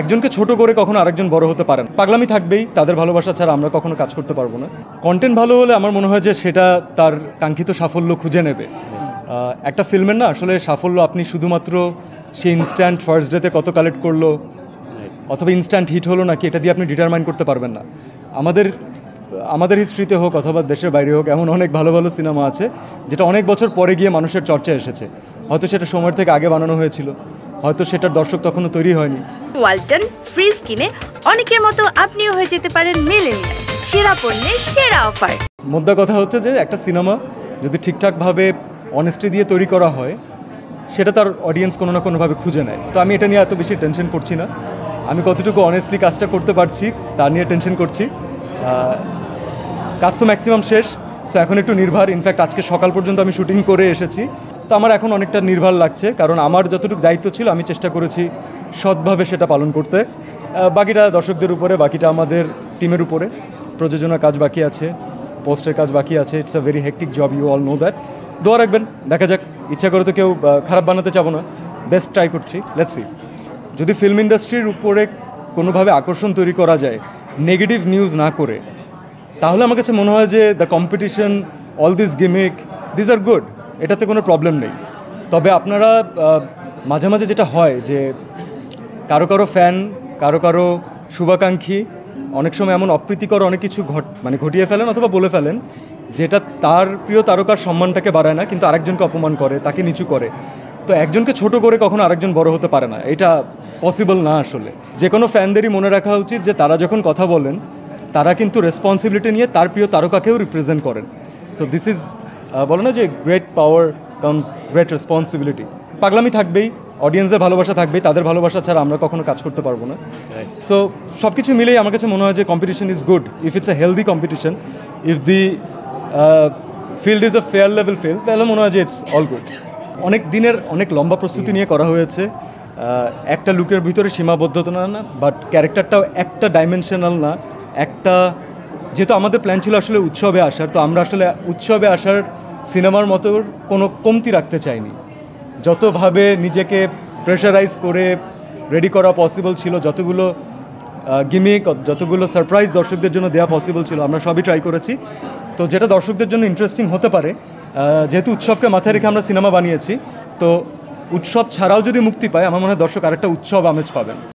একজনকে ছোট করে কখনো আরেকজন বড় হতে পারেন পাগলামি থাকবেই তাদের ভালোবাসা ছাড়া আমরা কখনো কাজ করতে পারবো না কন্টেন্ট ভালো হলে আমার মনে হয় যে সেটা তার কাঙ্ক্ষিত সাফল্য খুঁজে নেবে একটা ফিল্মের না আসলে সাফল্য আপনি শুধুমাত্র সে ইনস্ট্যান্ট ফার্স্ট ডেতে কত কালেক্ট করলো অথবা ইনস্ট্যান্ট হিট হলো নাকি এটা দিয়ে আপনি ডিটারমাইন করতে পারবেন না আমাদের আমাদের হিস্ট্রিতে হোক অথবা দেশের বাইরে হোক এমন অনেক ভালো ভালো সিনেমা আছে যেটা অনেক বছর পরে গিয়ে মানুষের চর্চা এসেছে হয়তো সেটা সময়ের থেকে আগে বানানো হয়েছিল হয়তো সেটার দর্শক তখনও তৈরি হয়নি ওয়ালটন ফ্রিজ কিনে অনেকের মতো আপনিও হয়ে যেতে পারেন মেলেনিয়া সেরা পণ্যের সেরা অফার মোদ্দা কথা হচ্ছে যে একটা সিনেমা যদি ঠিকঠাকভাবে অনেস্টি দিয়ে তৈরি করা হয় সেটা তার অডিয়েন্স কোনো না কোনোভাবে খুঁজে নেয় তো আমি এটা নিয়ে এত বেশি টেনশন করছি না আমি কতটুকু অনেস্টলি কাজটা করতে পারছি তা নিয়ে টেনশন করছি কাজ তো ম্যাক্সিমাম শেষ সো এখন একটু নির্ভর ইনফ্যাক্ট আজকে সকাল পর্যন্ত আমি শুটিং করে এসেছি তো আমার এখন অনেকটা নির্ভর লাগছে কারণ আমার যতটুকু দায়িত্ব ছিল আমি চেষ্টা করেছি সৎভাবে সেটা পালন করতে বাকিটা দর্শকদের উপরে বাকিটা আমাদের টিমের উপরে প্রযোজনার কাজ বাকি আছে পোস্টের কাজ বাকি আছে it's a very hectic job you all know that দোয়া রাখবেন দেখা যাক ইচ্ছা করে তো কেউ খারাপ বানাতে চাবো না বেস্ট ট্রাই করছি লেটস সি যদি ফিল্ম ইন্ডাস্ট্রির উপরে কোনোভাবে আকর্ষণ তৈরি করা যায় নেগেটিভ নিউজ না করে তাহলে আমার কাছে মনে হয় যে the competition all this gimmick this are good এটাতে কোনো প্রবলেম নেই তবে আপনারা মাঝে মাঝে যেটা হয় যে কারো কারো ফ্যান কারো কারো শুভাকাঙ্ক্ষী অনেক সময় এমন অপ্রীতিকর অনেক কিছু ঘট মানে ঘটিয়ে ফেলেন অথবা বলে ফেলেন যেটা তার প্রিয় তারকার সম্মানটাকে বাড়ায় না কিন্তু আরেকজনকে অপমান করে তাকে নিচু করে তো একজনকে ছোট করে কখনো আরেকজন বড় হতে পারে না এটা পসিবল না আসলে যে কোনো ফ্যানদেরই মনে রাখা উচিত যে তারা যখন কথা বলেন তারা কিন্তু রেসপন্সিবিলিটি নিয়ে তার প্রিয় তারকাকেও রিপ্রেজেন্ট করেন সো দিস ইজ বলো না যে great power comes great responsibility পাগলামি থাকবেই অডিয়েন্সের ভালোবাসা থাকবেই তাদের ভালোবাসা ছাড়া আমরা কখনো কাজ করতে পারবো না সো সব কিছু মিলেই আমার কাছে মনে হয় যে competition is good if it's a healthy competition if the field is a fair level field তাহলে মনে হয় যে ইটস অল গুড অনেক দিনের অনেক লম্বা প্রস্তুতি নিয়ে করা হয়েছে একটা লুকের ভিতরে সীমাবদ্ধতা না বাট ক্যারেক্টারটাও একটা ডাইমেনশনাল না একটা যেহেতু আমাদের প্ল্যান ছিল আসলে উৎসবে আসার তো আমরা আসলে উৎসবে আসার সিনেমার মতো কোনো কমতি রাখতে চাইনি যতভাবে নিজেকে প্রেশারাইজ করে রেডি করা পসিবল ছিল যতগুলো গিমিক যতগুলো সারপ্রাইজ দর্শকদের জন্য দেওয়া পসিবল ছিল আমরা সবই ট্রাই করেছি তো যেটা দর্শকদের জন্য ইন্টারেস্টিং হতে পারে যেহেতু উৎসবকে মাথায় রেখে আমরা সিনেমা বানিয়েছি তো উৎসব ছাড়াও যদি মুক্তি পায় আমার মনে হয় দর্শক আরেকটা উৎসব আমেজ পাবেন